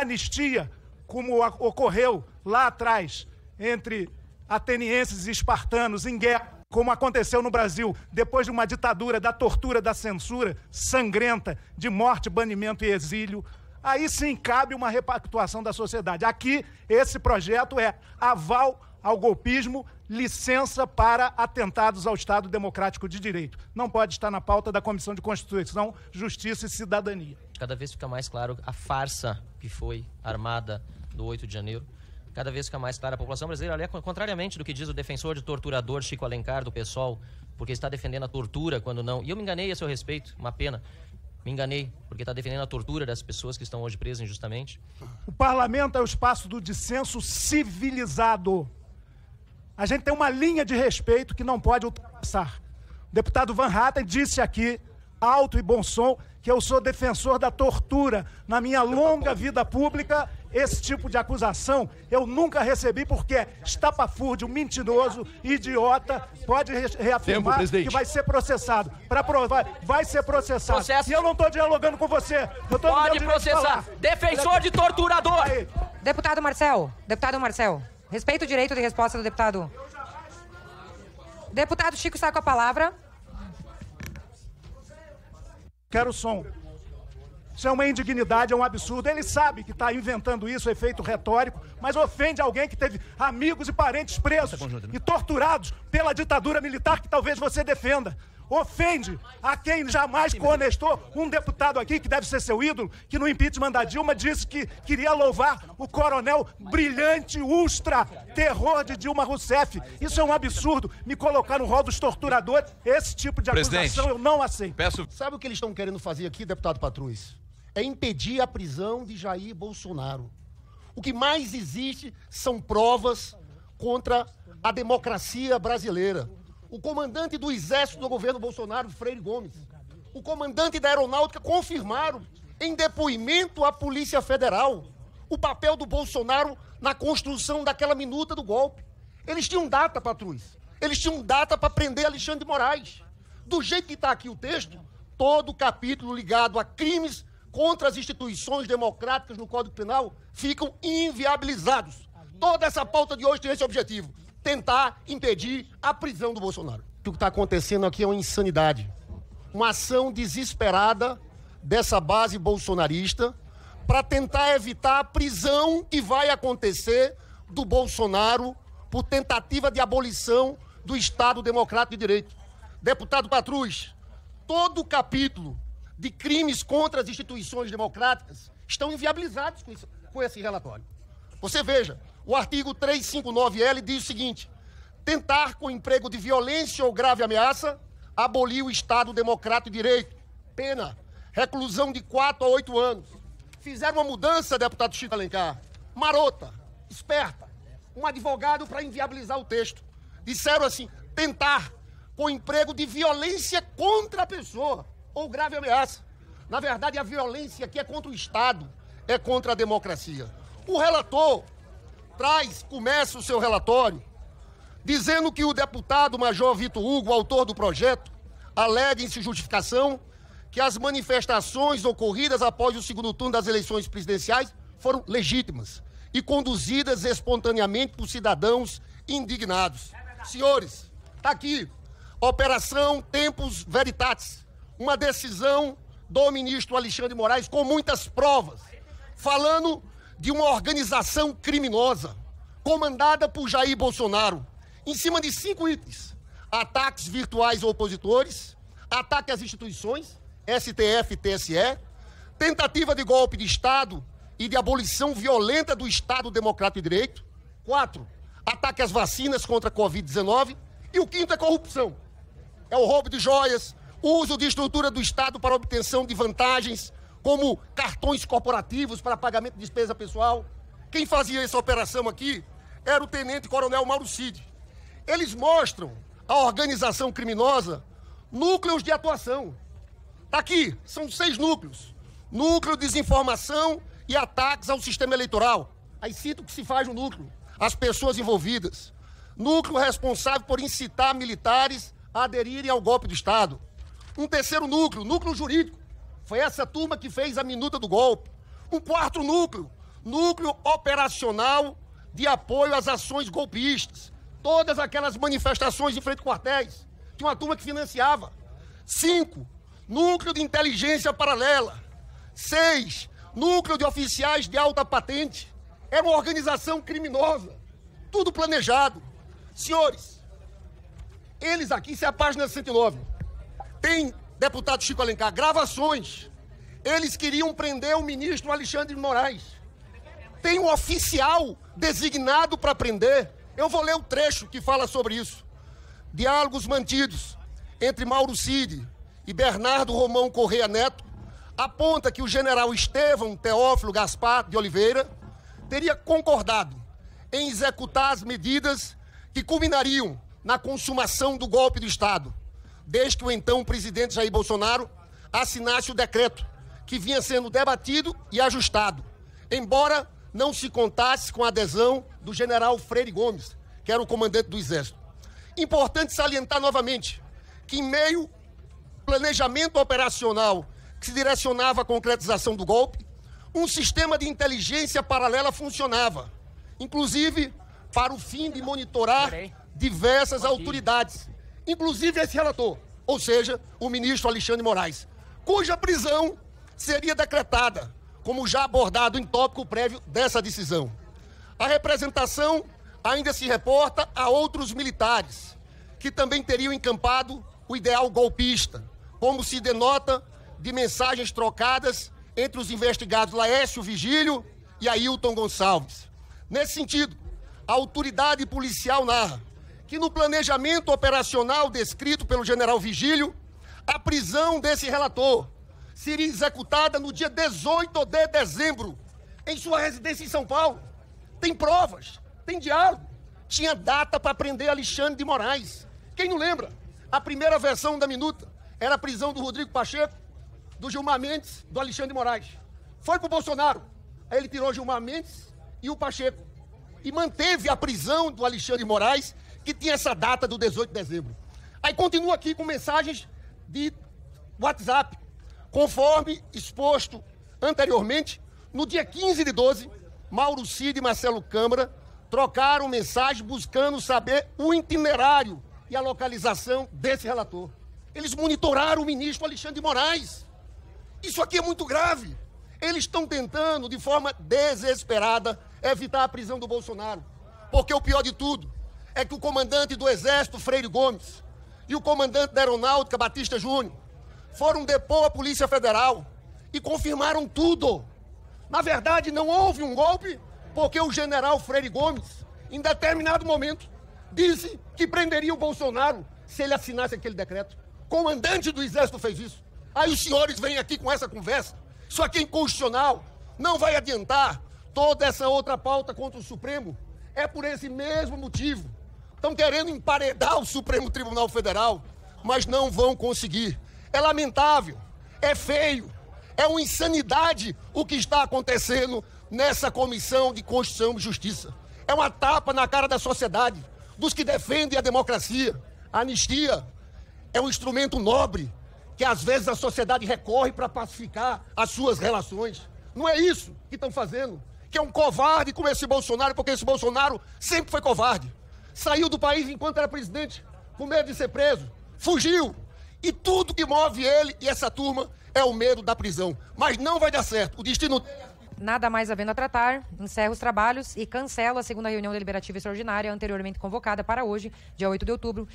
anistia, como ocorreu lá atrás entre atenienses e espartanos em guerra, como aconteceu no Brasil depois de uma ditadura da tortura, da censura sangrenta, de morte, banimento e exílio. Aí sim cabe uma repactuação da sociedade. Aqui, esse projeto é aval ao golpismo, licença para atentados ao Estado Democrático de Direito. Não pode estar na pauta da Comissão de Constituição, Justiça e Cidadania cada vez fica mais claro a farsa que foi armada do 8 de janeiro. Cada vez fica mais clara a população brasileira. Aliás, contrariamente do que diz o defensor de torturador Chico Alencar do PSOL, porque está defendendo a tortura quando não. E eu me enganei a seu respeito, uma pena. Me enganei, porque está defendendo a tortura das pessoas que estão hoje presas injustamente. O parlamento é o espaço do dissenso civilizado. A gente tem uma linha de respeito que não pode ultrapassar. O deputado Van Hatten disse aqui alto e bom som que eu sou defensor da tortura. Na minha tá longa vida pública, esse tipo de acusação eu nunca recebi, porque é estapafúrdio, mentiroso, idiota, pode reafirmar Tempo, que vai ser processado. Para provar, vai ser processado. Processo. E eu não estou dialogando com você. pode processar. De defensor de torturador. Aí. Deputado Marcel, deputado Marcel, respeito o direito de resposta do deputado. Deputado Chico está com a palavra. Quero o som. Isso é uma indignidade, é um absurdo. Ele sabe que está inventando isso, efeito retórico, mas ofende alguém que teve amigos e parentes presos tá e torturados pela ditadura militar que talvez você defenda ofende a quem jamais conestou um deputado aqui, que deve ser seu ídolo, que no impeachment da Dilma disse que queria louvar o coronel brilhante, ultra, terror de Dilma Rousseff. Isso é um absurdo, me colocar no rol dos torturadores. Esse tipo de acusação eu não aceito. Peço... Sabe o que eles estão querendo fazer aqui, deputado Patrus? É impedir a prisão de Jair Bolsonaro. O que mais existe são provas contra a democracia brasileira. O comandante do exército do governo Bolsonaro, Freire Gomes, o comandante da aeronáutica confirmaram em depoimento à Polícia Federal o papel do Bolsonaro na construção daquela minuta do golpe. Eles tinham data para Truz. Eles tinham data para prender Alexandre de Moraes. Do jeito que está aqui o texto, todo o capítulo ligado a crimes contra as instituições democráticas no Código Penal ficam inviabilizados. Toda essa pauta de hoje tem esse objetivo tentar impedir a prisão do Bolsonaro. O que está acontecendo aqui é uma insanidade. Uma ação desesperada dessa base bolsonarista para tentar evitar a prisão que vai acontecer do Bolsonaro por tentativa de abolição do Estado Democrático de Direito. Deputado Patrus, todo o capítulo de crimes contra as instituições democráticas estão inviabilizados com, isso, com esse relatório. Você veja, o artigo 359L diz o seguinte: tentar com emprego de violência ou grave ameaça abolir o Estado democrático de direito. Pena, reclusão de 4 a 8 anos. Fizeram uma mudança, deputado Chico Alencar, marota, esperta. Um advogado para inviabilizar o texto. Disseram assim: tentar com emprego de violência contra a pessoa ou grave ameaça. Na verdade, a violência aqui é contra o Estado, é contra a democracia. O relator atrás começa o seu relatório dizendo que o deputado Major Vitor Hugo, autor do projeto, alega em sua justificação que as manifestações ocorridas após o segundo turno das eleições presidenciais foram legítimas e conduzidas espontaneamente por cidadãos indignados. Senhores, está aqui. Operação Tempos Veritatis. Uma decisão do ministro Alexandre Moraes com muitas provas, falando de uma organização criminosa comandada por Jair Bolsonaro em cima de cinco itens: ataques virtuais a opositores, ataque às instituições, STF e TSE, tentativa de golpe de Estado e de abolição violenta do Estado democrático e direito. Quatro, ataque às vacinas contra a Covid-19. E o quinto é corrupção. É o roubo de joias, o uso de estrutura do Estado para obtenção de vantagens como cartões corporativos para pagamento de despesa pessoal. Quem fazia essa operação aqui era o Tenente Coronel Mauro Cid. Eles mostram a organização criminosa núcleos de atuação. Tá aqui, são seis núcleos. Núcleo de desinformação e ataques ao sistema eleitoral. Aí cito o que se faz no núcleo. As pessoas envolvidas. Núcleo responsável por incitar militares a aderirem ao golpe de Estado. Um terceiro núcleo, núcleo jurídico. Foi essa turma que fez a minuta do golpe. Um quarto núcleo, núcleo operacional de apoio às ações golpistas. Todas aquelas manifestações de frente quartéis. Tinha uma turma que financiava. Cinco, núcleo de inteligência paralela. Seis, núcleo de oficiais de alta patente. Era uma organização criminosa. Tudo planejado. Senhores, eles aqui, isso é a página 109, tem deputado Chico Alencar, gravações. Eles queriam prender o ministro Alexandre de Moraes. Tem um oficial designado para prender. Eu vou ler o trecho que fala sobre isso. Diálogos mantidos entre Mauro Cid e Bernardo Romão Correia Neto aponta que o general Estevão Teófilo Gaspar de Oliveira teria concordado em executar as medidas que culminariam na consumação do golpe do Estado desde que o então presidente Jair Bolsonaro assinasse o decreto que vinha sendo debatido e ajustado, embora não se contasse com a adesão do general Freire Gomes, que era o comandante do Exército. Importante salientar novamente que, em meio ao planejamento operacional que se direcionava à concretização do golpe, um sistema de inteligência paralela funcionava, inclusive para o fim de monitorar diversas autoridades, inclusive esse relator, ou seja, o ministro Alexandre Moraes, cuja prisão seria decretada, como já abordado em tópico prévio dessa decisão. A representação ainda se reporta a outros militares, que também teriam encampado o ideal golpista, como se denota de mensagens trocadas entre os investigados Laércio Vigílio e Ailton Gonçalves. Nesse sentido, a autoridade policial narra que no planejamento operacional descrito pelo general Vigílio, a prisão desse relator seria executada no dia 18 de dezembro, em sua residência em São Paulo. Tem provas, tem diálogo. Tinha data para prender Alexandre de Moraes. Quem não lembra? A primeira versão da minuta era a prisão do Rodrigo Pacheco, do Gilmar Mendes, do Alexandre de Moraes. Foi pro Bolsonaro. Aí ele tirou Gilmar Mendes e o Pacheco. E manteve a prisão do Alexandre de Moraes que tinha essa data do 18 de dezembro. Aí continua aqui com mensagens de WhatsApp, conforme exposto anteriormente, no dia 15 de 12, Mauro Cid e Marcelo Câmara trocaram mensagem buscando saber o itinerário e a localização desse relator. Eles monitoraram o ministro Alexandre de Moraes. Isso aqui é muito grave. Eles estão tentando, de forma desesperada, evitar a prisão do Bolsonaro. Porque o pior de tudo é que o comandante do Exército, Freire Gomes, e o comandante da Aeronáutica, Batista Júnior, foram depor a Polícia Federal e confirmaram tudo. Na verdade, não houve um golpe, porque o general Freire Gomes, em determinado momento, disse que prenderia o Bolsonaro se ele assinasse aquele decreto. Comandante do Exército fez isso. Aí os senhores vêm aqui com essa conversa. Isso aqui é inconstitucional. Não vai adiantar toda essa outra pauta contra o Supremo. É por esse mesmo motivo Estão querendo emparedar o Supremo Tribunal Federal, mas não vão conseguir. É lamentável, é feio, é uma insanidade o que está acontecendo nessa Comissão de Constituição e Justiça. É uma tapa na cara da sociedade, dos que defendem a democracia. A anistia é um instrumento nobre que às vezes a sociedade recorre para pacificar as suas relações. Não é isso que estão fazendo. Que é um covarde como esse Bolsonaro, porque esse Bolsonaro sempre foi covarde saiu do país enquanto era presidente, com medo de ser preso, fugiu. E tudo que move ele e essa turma é o medo da prisão. Mas não vai dar certo. O destino nada mais havendo a tratar, encerra os trabalhos e cancela a segunda reunião deliberativa extraordinária anteriormente convocada para hoje, dia 8 de outubro.